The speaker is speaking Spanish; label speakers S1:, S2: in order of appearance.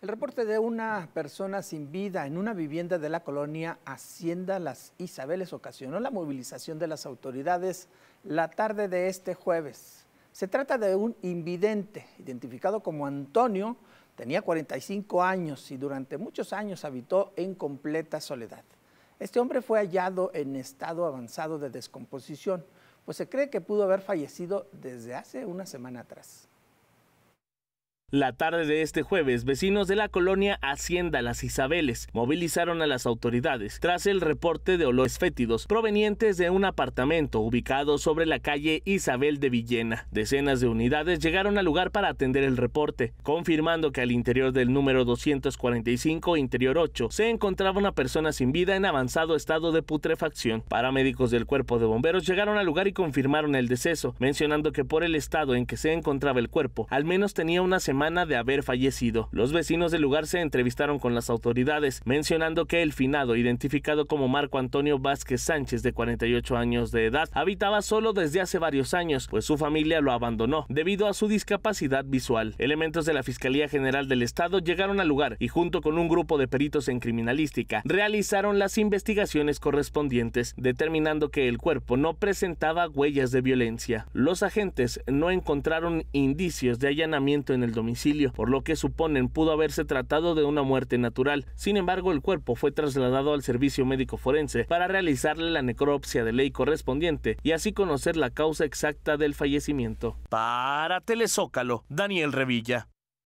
S1: El reporte de una persona sin vida en una vivienda de la colonia Hacienda Las Isabeles ocasionó la movilización de las autoridades la tarde de este jueves. Se trata de un invidente, identificado como Antonio, tenía 45 años y durante muchos años habitó en completa soledad. Este hombre fue hallado en estado avanzado de descomposición, pues se cree que pudo haber fallecido desde hace una semana atrás.
S2: La tarde de este jueves, vecinos de la colonia Hacienda Las Isabeles movilizaron a las autoridades tras el reporte de olores fétidos provenientes de un apartamento ubicado sobre la calle Isabel de Villena. Decenas de unidades llegaron al lugar para atender el reporte, confirmando que al interior del número 245 interior 8 se encontraba una persona sin vida en avanzado estado de putrefacción. Paramédicos del cuerpo de bomberos llegaron al lugar y confirmaron el deceso, mencionando que por el estado en que se encontraba el cuerpo, al menos tenía una semana de haber fallecido. Los vecinos del lugar se entrevistaron con las autoridades, mencionando que el finado, identificado como Marco Antonio Vázquez Sánchez, de 48 años de edad, habitaba solo desde hace varios años, pues su familia lo abandonó debido a su discapacidad visual. Elementos de la Fiscalía General del Estado llegaron al lugar y junto con un grupo de peritos en criminalística realizaron las investigaciones correspondientes, determinando que el cuerpo no presentaba huellas de violencia. Los agentes no encontraron indicios de allanamiento en el domicilio por lo que suponen pudo haberse tratado de una muerte natural. Sin embargo, el cuerpo fue trasladado al servicio médico forense para realizarle la necropsia de ley correspondiente y así conocer la causa exacta del fallecimiento. Para Telezócalo, Daniel Revilla.